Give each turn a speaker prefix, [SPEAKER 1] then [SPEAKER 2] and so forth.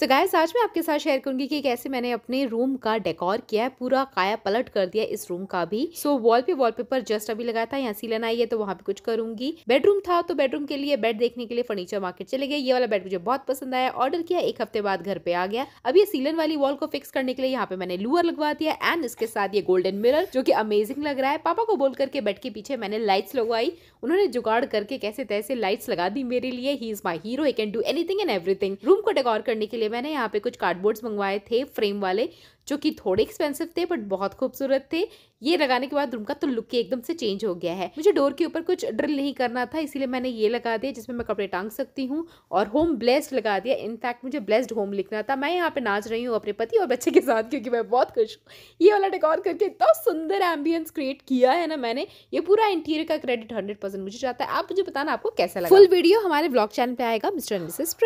[SPEAKER 1] सो so guys आज मैं आपके साथ शेयर करूंगी कि कैसे मैंने अपने रूम का डेकोर किया है पूरा काया पलट कर दिया इस रूम का भी सो so, वॉल पे वॉलपेपर जस्ट अभी लगाया था यहाँ सीलन आई है तो वहाँ पे कुछ करूंगी बेडरूम था तो बेडरूम के लिए बेड देखने के लिए फर्नीचर मार्केट चले गए ये वाला बेड मुझे बहुत पसंद आया ऑर्डर किया एक हफ्ते बाद घर पे आ गया अब ये सीलन वाली वॉल को फिक्स करने के लिए यहाँ पे मैंने लूअर लगवा दिया एंड इसके साथ ये गोल्डन मिरर जो की अमेजिंग लग रहा है पापा को बोल करके बेड के पीछे मैंने लाइट्स लगवाई उन्होंने जुगाड़ करके कैसे तैसे लाइट्स लगा दी मेरे लिए ही is my hero can do anything and everything room को डेकोर करने के लिए मैंने यहाँ पे कुछ कार्डबोर्ड्स मंगवाए थे फ्रेम वाले जो कि थोड़े एक्सपेंसिव थे बट बहुत खूबसूरत थे ये लगाने के बाद रूम का तो लुक ही एकदम से चेंज हो गया है मुझे डोर के ऊपर कुछ ड्रिल नहीं करना था इसीलिए मैंने ये लगा दिया जिसमें मैं कपड़े टांग सकती हूँ और होम ब्लेस्ड लगा दिया इनफैक्ट मुझे ब्लेस्ड होम लिखना था मैं यहाँ पे नाच रही हूँ अपने पति और बच्चे के साथ क्योंकि मैं बहुत खुश हूँ ये वाला डेकॉर करके इतना तो सुंदर एम्बियंस क्रिएट किया है ना मैंने ये पूरा इंटीरियर का क्रेडिट हंड्रेड मुझे चाहता है आप मुझे बताना आपको कैसा लगा फुल वीडियो हमारे ब्लॉग चैनल पर आएगा मिस्टर एंड मिसेस